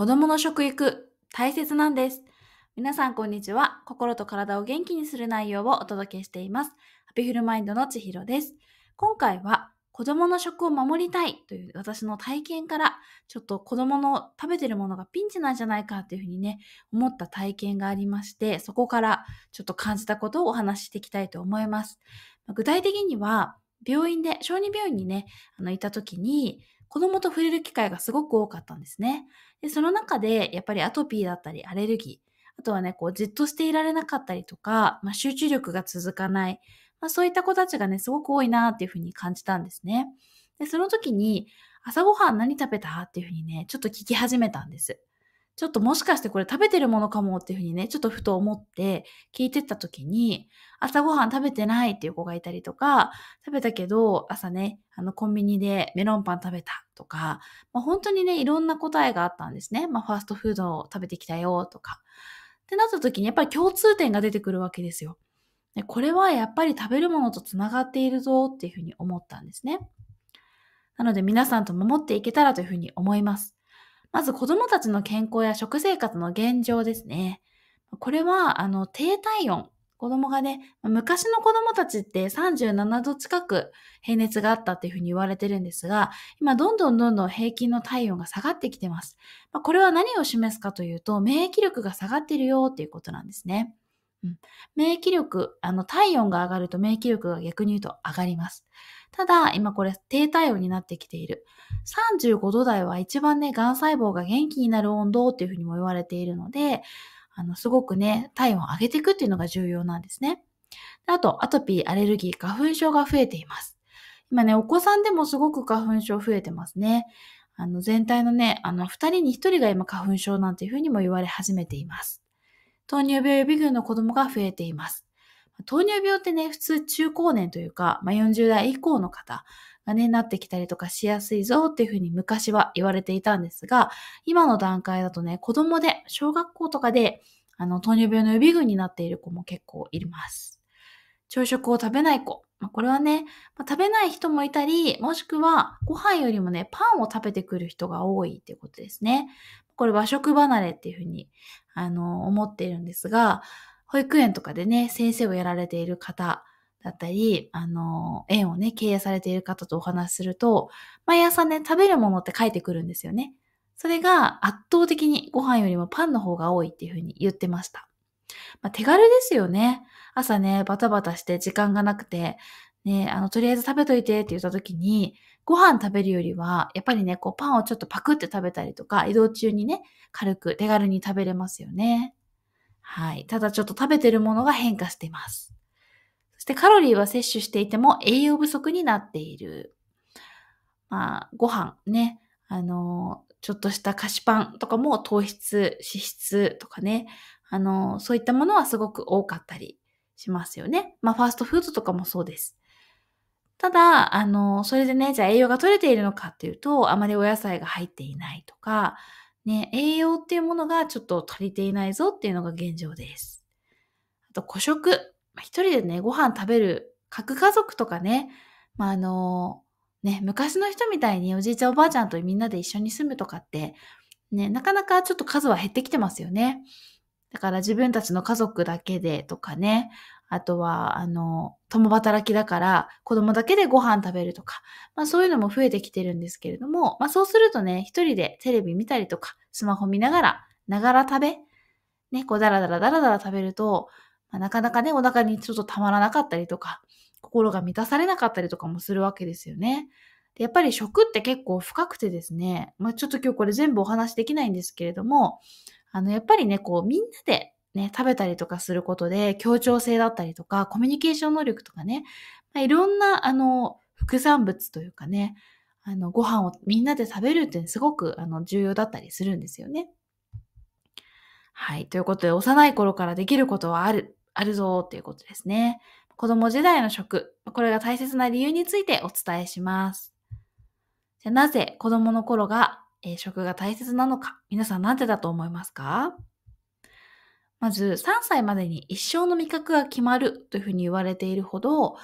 子供の食育、大切なんです。皆さん、こんにちは。心と体を元気にする内容をお届けしています。ハピフルマインドのちひろです。今回は、子供の食を守りたいという私の体験から、ちょっと子供の食べてるものがピンチなんじゃないかっていうふうにね、思った体験がありまして、そこからちょっと感じたことをお話ししていきたいと思います。具体的には、病院で、小児病院にね、あの、いた時に、子供と触れる機会がすごく多かったんですね。でその中で、やっぱりアトピーだったり、アレルギー、あとはね、こう、じっとしていられなかったりとか、まあ、集中力が続かない、まあ、そういった子たちがね、すごく多いなっていうふうに感じたんですね。で、その時に、朝ごはん何食べたっていうふうにね、ちょっと聞き始めたんです。ちょっともしかしてこれ食べてるものかもっていうふうにね、ちょっとふと思って聞いてった時に、朝ごはん食べてないっていう子がいたりとか、食べたけど朝ね、あのコンビニでメロンパン食べたとか、まあ、本当にね、いろんな答えがあったんですね。まあ、ファーストフードを食べてきたよとか。ってなった時にやっぱり共通点が出てくるわけですよ。でこれはやっぱり食べるものとつながっているぞっていうふうに思ったんですね。なので皆さんと守っていけたらというふうに思います。まず子供たちの健康や食生活の現状ですね。これは、あの、低体温。子供がね、昔の子供たちって37度近く平熱があったっていうふうに言われてるんですが、今どんどんどんどん平均の体温が下がってきてます。まこれは何を示すかというと、免疫力が下がってるよっていうことなんですね。うん、免疫力、あの、体温が上がると免疫力が逆に言うと上がります。ただ、今これ低体温になってきている。35度台は一番ね、がん細胞が元気になる温度っていうふうにも言われているので、あの、すごくね、体温を上げていくっていうのが重要なんですね。あと、アトピー、アレルギー、花粉症が増えています。今ね、お子さんでもすごく花粉症増えてますね。あの、全体のね、あの、二人に一人が今花粉症なんていうふうにも言われ始めています。糖尿病予備群の子供が増えています。糖尿病ってね、普通中高年というか、まあ、40代以降の方がね、なってきたりとかしやすいぞっていうふうに昔は言われていたんですが、今の段階だとね、子供で、小学校とかで、あの、糖尿病の予備軍になっている子も結構います。朝食を食べない子。まあ、これはね、まあ、食べない人もいたり、もしくはご飯よりもね、パンを食べてくる人が多いっていうことですね。これ和食離れっていうふうに、あの、思っているんですが、保育園とかでね、先生をやられている方だったり、あの、園をね、経営されている方とお話しすると、毎朝ね、食べるものって書いてくるんですよね。それが圧倒的にご飯よりもパンの方が多いっていうふうに言ってました。まあ、手軽ですよね。朝ね、バタバタして時間がなくて、ね、あの、とりあえず食べといてって言った時に、ご飯食べるよりは、やっぱりね、こうパンをちょっとパクって食べたりとか、移動中にね、軽く手軽に食べれますよね。はい。ただちょっと食べてるものが変化しています。そしてカロリーは摂取していても栄養不足になっている。まあ、ご飯ね。あの、ちょっとした菓子パンとかも糖質、脂質とかね。あの、そういったものはすごく多かったりしますよね。まあ、ファーストフードとかもそうです。ただ、あの、それでね、じゃあ栄養が取れているのかっていうと、あまりお野菜が入っていないとか、ね、栄養っていうものがちょっと足りていないぞっていうのが現状です。あと、個食。まあ、一人でね、ご飯食べる、核家族とかね、まあ、あのね、昔の人みたいにおじいちゃんおばあちゃんとみんなで一緒に住むとかって、ね、なかなかちょっと数は減ってきてますよね。だから自分たちの家族だけでとかね、あとは、あの、共働きだから子供だけでご飯食べるとか、まあそういうのも増えてきてるんですけれども、まあそうするとね、一人でテレビ見たりとか、スマホ見ながら、ながら食べ、ね、こうダラダラダラダラ食べると、まあ、なかなかね、お腹にちょっとたまらなかったりとか、心が満たされなかったりとかもするわけですよね。やっぱり食って結構深くてですね、まあ、ちょっと今日これ全部お話できないんですけれども、あの、やっぱりね、こうみんなでね、食べたりとかすることで、協調性だったりとか、コミュニケーション能力とかね、まあ、いろんな、あの、副産物というかね、あの、ご飯をみんなで食べるってすごく、あの、重要だったりするんですよね。はい。ということで、幼い頃からできることはある、あるぞっていうことですね。子供時代の食、これが大切な理由についてお伝えします。じゃなぜ子供の頃が、えー、食が大切なのか、皆さんなんでだと思いますかまず3歳までに一生の味覚が決まるというふうに言われているほど、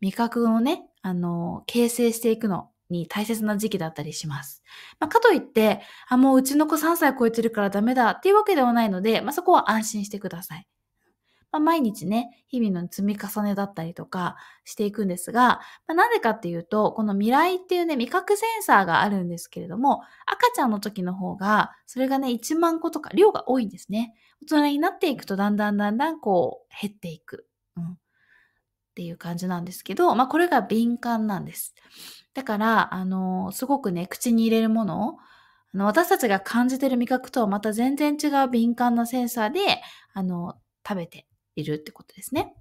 味覚をね、あの、形成していくのに大切な時期だったりします。まあ、かといって、あ、もううちの子3歳超えてるからダメだっていうわけではないので、まあ、そこは安心してください。まあ、毎日ね、日々の積み重ねだったりとかしていくんですが、まあ、なぜかっていうと、この未来っていうね、味覚センサーがあるんですけれども、赤ちゃんの時の方が、それがね、1万個とか量が多いんですね。大人になっていくとだんだんだんだんこう、減っていく。うん。っていう感じなんですけど、まあこれが敏感なんです。だから、あの、すごくね、口に入れるものを、あの私たちが感じてる味覚とはまた全然違う敏感なセンサーで、あの、食べているってことですね。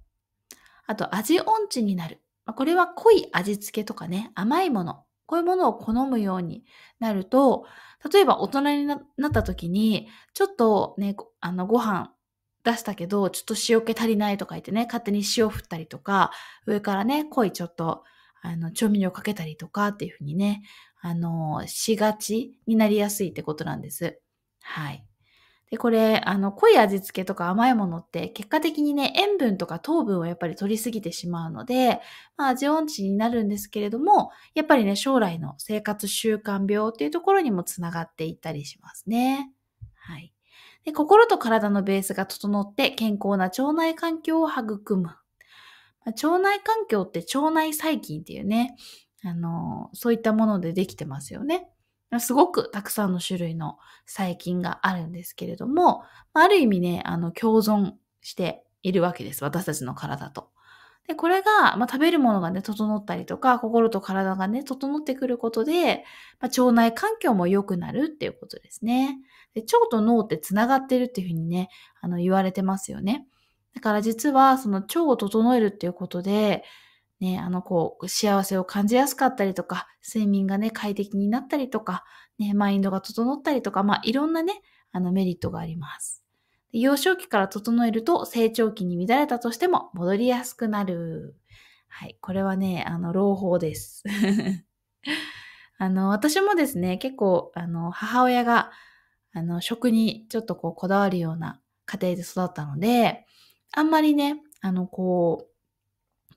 あと、味音痴になる。これは濃い味付けとかね、甘いもの。こういうものを好むようになると、例えば大人になった時に、ちょっとね、あの、ご飯出したけど、ちょっと塩気足りないとか言ってね、勝手に塩振ったりとか、上からね、濃いちょっと、あの、調味料かけたりとかっていうふうにね、あの、しがちになりやすいってことなんです。はい。で、これ、あの、濃い味付けとか甘いものって、結果的にね、塩分とか糖分をやっぱり取りすぎてしまうので、まあ、味音痴になるんですけれども、やっぱりね、将来の生活習慣病っていうところにもつながっていったりしますね。はい。で心と体のベースが整って健康な腸内環境を育む。腸内環境って腸内細菌っていうね、あの、そういったものでできてますよね。すごくたくさんの種類の細菌があるんですけれども、ある意味ね、あの、共存しているわけです。私たちの体と。で、これが、まあ、食べるものがね、整ったりとか、心と体がね、整ってくることで、まあ、腸内環境も良くなるっていうことですね。で腸と脳って繋がってるっていうふうにね、あの、言われてますよね。だから実は、その腸を整えるっていうことで、ね、あの、こう、幸せを感じやすかったりとか、睡眠がね、快適になったりとか、ね、マインドが整ったりとか、まあ、いろんなね、あの、メリットがあります。幼少期から整えると、成長期に乱れたとしても戻りやすくなる。はい、これはね、あの、朗報です。あの、私もですね、結構、あの、母親が、あの、食にちょっとこう、こだわるような家庭で育ったので、あんまりね、あの、こう、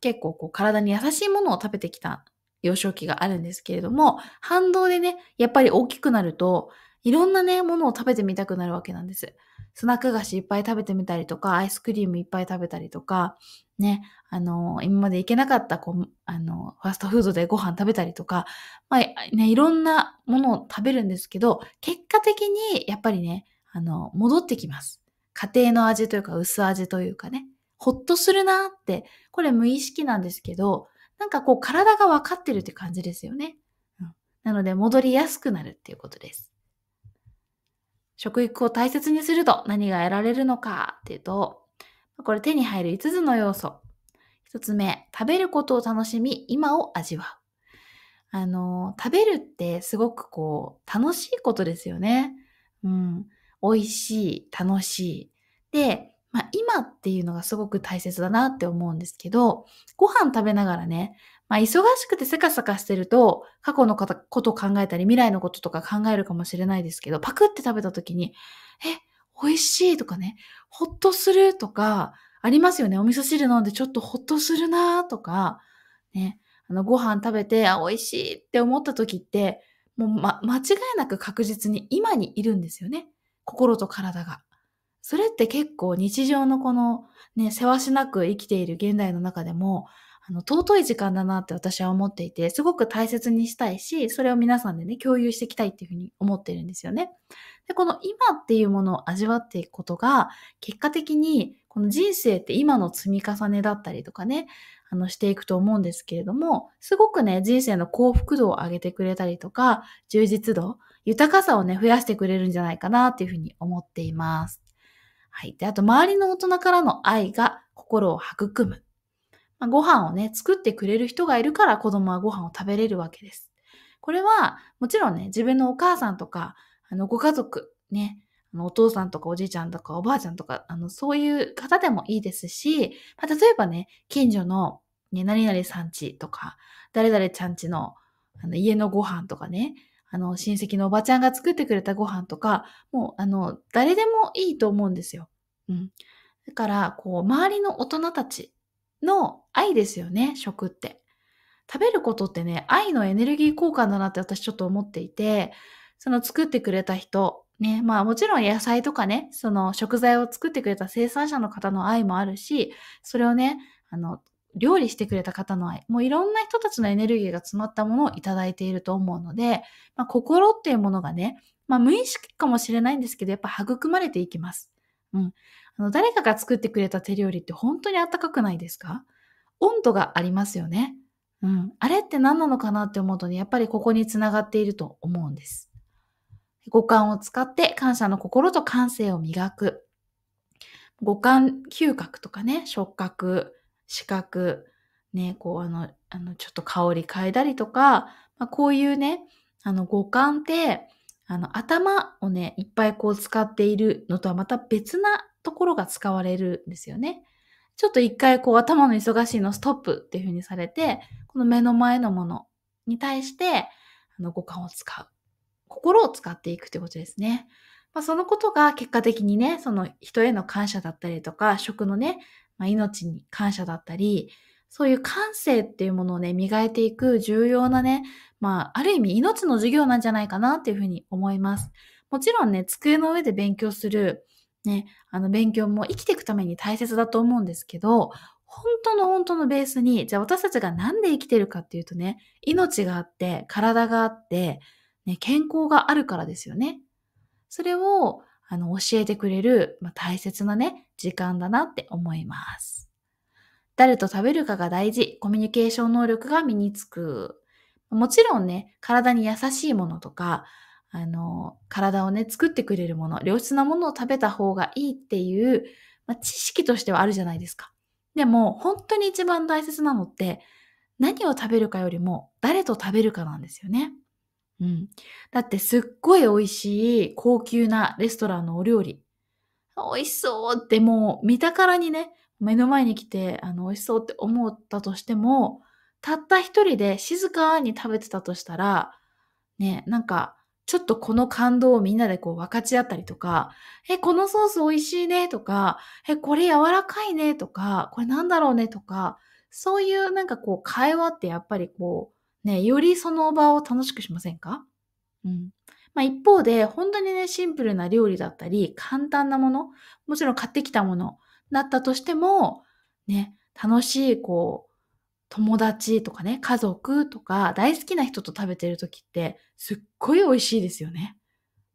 結構こう体に優しいものを食べてきた幼少期があるんですけれども、反動でね、やっぱり大きくなると、いろんなね、ものを食べてみたくなるわけなんです。スナック菓子いっぱい食べてみたりとか、アイスクリームいっぱい食べたりとか、ね、あの、今まで行けなかった、こう、あの、ファストフードでご飯食べたりとか、まあ、ね、いろんなものを食べるんですけど、結果的にやっぱりね、あの、戻ってきます。家庭の味というか、薄味というかね。ほっとするなって、これ無意識なんですけど、なんかこう体が分かってるって感じですよね。うん、なので戻りやすくなるっていうことです。食育を大切にすると何が得られるのかっていうと、これ手に入る5つの要素。1つ目、食べることを楽しみ、今を味わう。あの、食べるってすごくこう、楽しいことですよね。うん。美味しい、楽しい。で、まあ、今っていうのがすごく大切だなって思うんですけど、ご飯食べながらね、まあ、忙しくてせかせかしてると、過去のことを考えたり、未来のこととか考えるかもしれないですけど、パクって食べた時に、え、美味しいとかね、ほっとするとか、ありますよね。お味噌汁飲んでちょっとほっとするなとか、ね、あの、ご飯食べて、あ、美味しいって思った時って、もう、ま、間違いなく確実に今にいるんですよね。心と体が。それって結構日常のこのね、せわしなく生きている現代の中でも、あの、尊い時間だなって私は思っていて、すごく大切にしたいし、それを皆さんでね、共有していきたいっていうふうに思ってるんですよね。で、この今っていうものを味わっていくことが、結果的に、この人生って今の積み重ねだったりとかね、あの、していくと思うんですけれども、すごくね、人生の幸福度を上げてくれたりとか、充実度、豊かさをね、増やしてくれるんじゃないかなっていうふうに思っています。はい。で、あと、周りの大人からの愛が心を育む。まあ、ご飯をね、作ってくれる人がいるから子供はご飯を食べれるわけです。これは、もちろんね、自分のお母さんとか、あの、ご家族、ね、あのお父さんとかおじいちゃんとかおばあちゃんとか、あの、そういう方でもいいですし、まあ、例えばね、近所の、ね、何々さんちとか、誰々ちゃんちの、あの、家のご飯とかね、あの、親戚のおばちゃんが作ってくれたご飯とか、もう、あの、誰でもいいと思うんですよ。うん。だから、こう、周りの大人たちの愛ですよね、食って。食べることってね、愛のエネルギー交換だなって私ちょっと思っていて、その作ってくれた人、ね、まあもちろん野菜とかね、その食材を作ってくれた生産者の方の愛もあるし、それをね、あの、料理してくれた方の愛、もういろんな人たちのエネルギーが詰まったものをいただいていると思うので、まあ、心っていうものがね、まあ、無意識かもしれないんですけど、やっぱ育まれていきます。うん。あの、誰かが作ってくれた手料理って本当にあったかくないですか温度がありますよね。うん。あれって何なのかなって思うとね、やっぱりここにつながっていると思うんです。五感を使って感謝の心と感性を磨く。五感、嗅覚とかね、触覚、四角、ね、こうあの、あの、ちょっと香り変えたりとか、まあ、こういうね、あの五感って、あの頭をね、いっぱいこう使っているのとはまた別なところが使われるんですよね。ちょっと一回こう頭の忙しいのストップっていう風にされて、この目の前のものに対して、あの五感を使う。心を使っていくということですね。まあ、そのことが結果的にね、その人への感謝だったりとか、食のね、まあ、命に感謝だったり、そういう感性っていうものをね、磨いていく重要なね、まあ、ある意味命の授業なんじゃないかなっていうふうに思います。もちろんね、机の上で勉強する、ね、あの勉強も生きていくために大切だと思うんですけど、本当の本当のベースに、じゃあ私たちが何で生きてるかっていうとね、命があって、体があって、ね、健康があるからですよね。それを、あの、教えてくれる、まあ、大切なね、時間だなって思います。誰と食べるかが大事、コミュニケーション能力が身につく。もちろんね、体に優しいものとか、あの、体をね、作ってくれるもの、良質なものを食べた方がいいっていう、まあ、知識としてはあるじゃないですか。でも、本当に一番大切なのって、何を食べるかよりも、誰と食べるかなんですよね。うん。だって、すっごい美味しい、高級なレストランのお料理。美味しそうってもう見たからにね、目の前に来て、あの、美味しそうって思ったとしても、たった一人で静かに食べてたとしたら、ね、なんか、ちょっとこの感動をみんなでこう分かち合ったりとか、え、このソース美味しいねとか、え、これ柔らかいねとか、これなんだろうねとか、そういうなんかこう会話ってやっぱりこう、ね、よりその場を楽しくしませんかうん。まあ、一方で、本当にね、シンプルな料理だったり、簡単なもの、もちろん買ってきたものだったとしても、ね、楽しい、こう、友達とかね、家族とか、大好きな人と食べてる時って、すっごい美味しいですよね。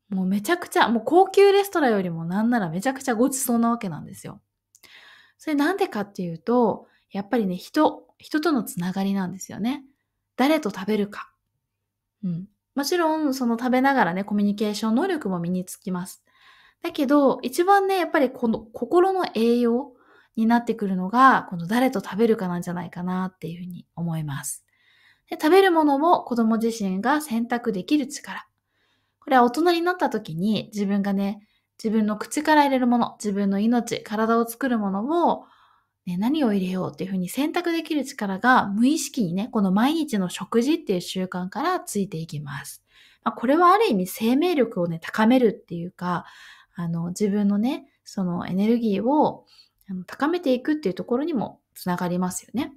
もうめちゃくちゃ、もう高級レストランよりもなんならめちゃくちゃごちそうなわけなんですよ。それなんでかっていうと、やっぱりね、人、人とのつながりなんですよね。誰と食べるか。うん。もちろん、その食べながらね、コミュニケーション能力も身につきます。だけど、一番ね、やっぱりこの心の栄養になってくるのが、この誰と食べるかなんじゃないかなっていうふうに思います。で食べるものも子供自身が選択できる力。これは大人になった時に自分がね、自分の口から入れるもの、自分の命、体を作るものをね、何を入れようっていうふうに選択できる力が無意識にね、この毎日の食事っていう習慣からついていきます。まあ、これはある意味生命力をね、高めるっていうか、あの、自分のね、そのエネルギーを高めていくっていうところにもつながりますよね。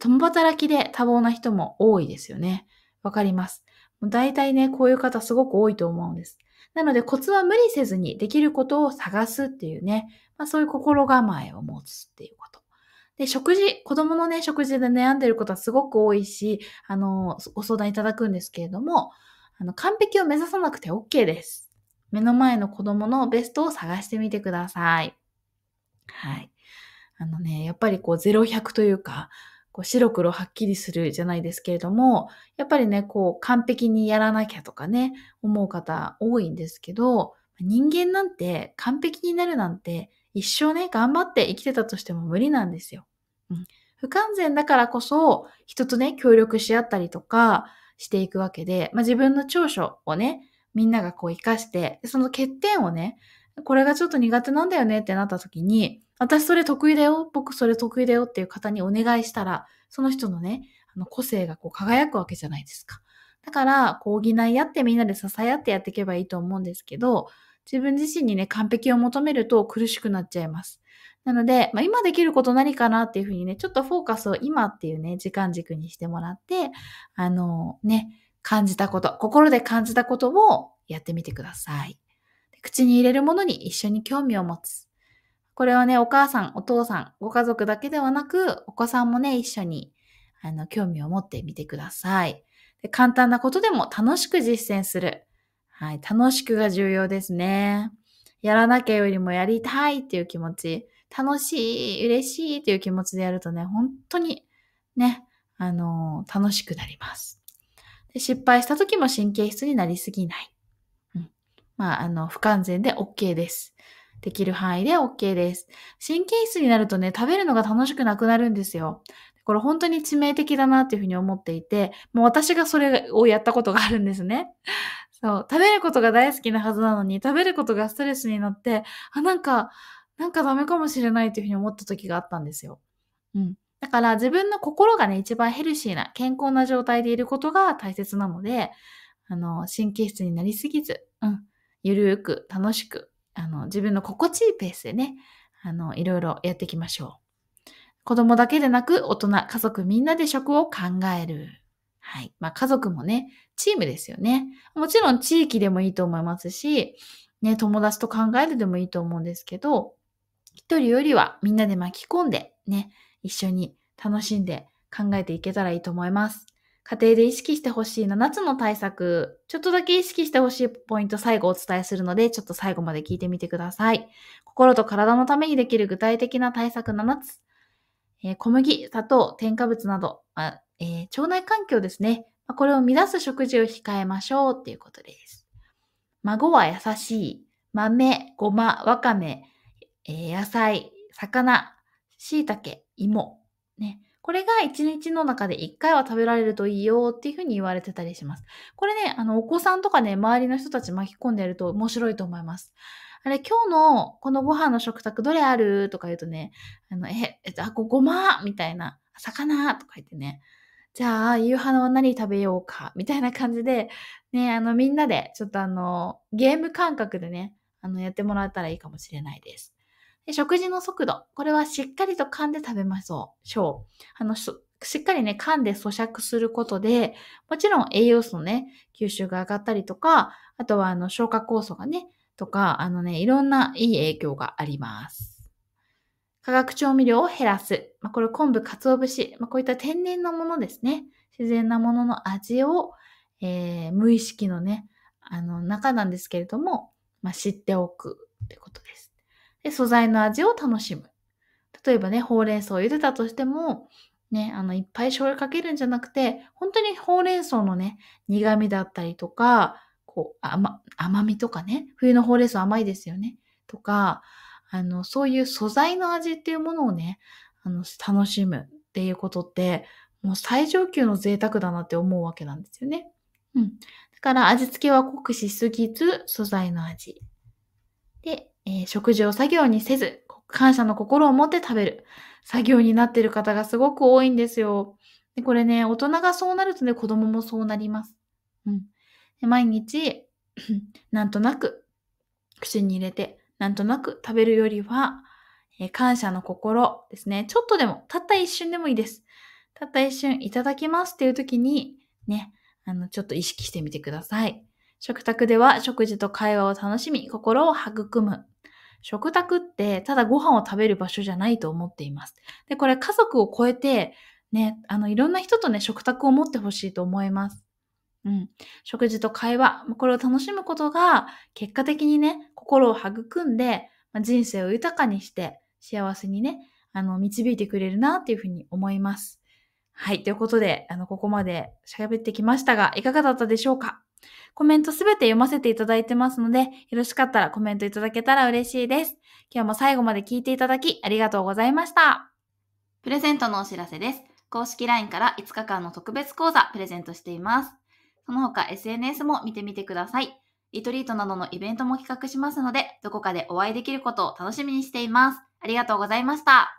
共働きで多忙な人も多いですよね。わかります。大体ね、こういう方すごく多いと思うんです。なのでコツは無理せずにできることを探すっていうね、まあ、そういう心構えを持つっていうこと。で、食事、子供のね、食事で悩んでることはすごく多いし、あの、ご相談いただくんですけれども、あの、完璧を目指さなくて OK です。目の前の子供のベストを探してみてください。はい。あのね、やっぱりこう0100というか、こう白黒はっきりするじゃないですけれども、やっぱりね、こう完璧にやらなきゃとかね、思う方多いんですけど、人間なんて完璧になるなんて一生ね、頑張って生きてたとしても無理なんですよ。うん、不完全だからこそ、人とね、協力し合ったりとかしていくわけで、まあ、自分の長所をね、みんながこう活かして、その欠点をね、これがちょっと苦手なんだよねってなった時に、私それ得意だよ、僕それ得意だよっていう方にお願いしたら、その人のね、あの個性がこう輝くわけじゃないですか。だから、こう補い合ってみんなで支え合ってやっていけばいいと思うんですけど、自分自身にね、完璧を求めると苦しくなっちゃいます。なので、まあ、今できること何かなっていうふうにね、ちょっとフォーカスを今っていうね、時間軸にしてもらって、あのね、感じたこと、心で感じたことをやってみてください。口に入れるものに一緒に興味を持つ。これはね、お母さん、お父さん、ご家族だけではなく、お子さんもね、一緒に、あの、興味を持ってみてください。で簡単なことでも楽しく実践する。はい、楽しくが重要ですね。やらなきゃよりもやりたいっていう気持ち、楽しい、嬉しいっていう気持ちでやるとね、本当にね、あのー、楽しくなりますで。失敗した時も神経質になりすぎない。うん、まあ、あの、不完全で OK です。できる範囲で OK です。神経質になるとね、食べるのが楽しくなくなるんですよ。これ本当に致命的だなっていうふうに思っていて、もう私がそれをやったことがあるんですね。そう、食べることが大好きなはずなのに、食べることがストレスになって、あ、なんか、なんかダメかもしれないっていうふうに思った時があったんですよ。うん。だから自分の心がね、一番ヘルシーな、健康な状態でいることが大切なので、あの、神経質になりすぎず、うん、ゆるーく、楽しく、あの、自分の心地いいペースでね、あの、いろいろやっていきましょう。子供だけでなく、大人、家族みんなで食を考える。はい。まあ、家族もね、チームですよね。もちろん地域でもいいと思いますし、ね、友達と考えるでもいいと思うんですけど、一人よりはみんなで巻き込んで、ね、一緒に楽しんで考えていけたらいいと思います。家庭で意識してほしい7つの対策、ちょっとだけ意識してほしいポイント最後お伝えするので、ちょっと最後まで聞いてみてください。心と体のためにできる具体的な対策7つ。えー、小麦、砂糖、添加物など、まえー、腸内環境ですね。まこれを乱す食事を控えましょうっていうことです。孫は優しい。豆、ごま、わかめ、えー、野菜、魚、椎茸、芋。ね。これが1日の中で1回は食べられるといいよっていうふうに言われてたりします。これね、あの、お子さんとかね、周りの人たち巻き込んでやると面白いと思います。あれ、今日のこのご飯の食卓どれあるとか言うとね、あの、え、えっと、あ、ごまみたいな、魚とか言ってね、じゃあ、夕飯は何食べようかみたいな感じで、ね、あの、みんなで、ちょっとあの、ゲーム感覚でね、あの、やってもらったらいいかもしれないです。で食事の速度。これはしっかりと噛んで食べましょう。あのしっかりね、噛んで咀嚼することで、もちろん栄養素のね、吸収が上がったりとか、あとはあの消化酵素がね、とか、あのね、いろんないい影響があります。化学調味料を減らす。まあ、これ昆布、鰹節。まあ、こういった天然のものですね。自然なものの味を、えー、無意識のね、あの中なんですけれども、まあ、知っておくってことです。で、素材の味を楽しむ。例えばね、ほうれん草を茹でたとしても、ね、あの、いっぱい醤油かけるんじゃなくて、本当にほうれん草のね、苦味だったりとか、こう、甘、甘みとかね、冬のほうれん草甘いですよね、とか、あの、そういう素材の味っていうものをね、あの、楽しむっていうことって、もう最上級の贅沢だなって思うわけなんですよね。うん。だから味付けは濃くしすぎず、素材の味。で、えー、食事を作業にせず、感謝の心を持って食べる作業になってる方がすごく多いんですよ。でこれね、大人がそうなるとね、子供もそうなります。うん。で毎日、なんとなく口に入れて、なんとなく食べるよりは、えー、感謝の心ですね。ちょっとでも、たった一瞬でもいいです。たった一瞬いただきますっていう時に、ね、あの、ちょっと意識してみてください。食卓では食事と会話を楽しみ、心を育む。食卓ってただご飯を食べる場所じゃないと思っています。で、これ家族を超えて、ね、あの、いろんな人とね、食卓を持ってほしいと思います。うん。食事と会話、これを楽しむことが、結果的にね、心を育んで、まあ、人生を豊かにして、幸せにね、あの、導いてくれるな、っていうふうに思います。はい。ということで、あの、ここまで喋ってきましたが、いかがだったでしょうかコメントすべて読ませていただいてますので、よろしかったらコメントいただけたら嬉しいです。今日も最後まで聞いていただきありがとうございました。プレゼントのお知らせです。公式 LINE から5日間の特別講座プレゼントしています。その他 SNS も見てみてください。リトリートなどのイベントも企画しますので、どこかでお会いできることを楽しみにしています。ありがとうございました。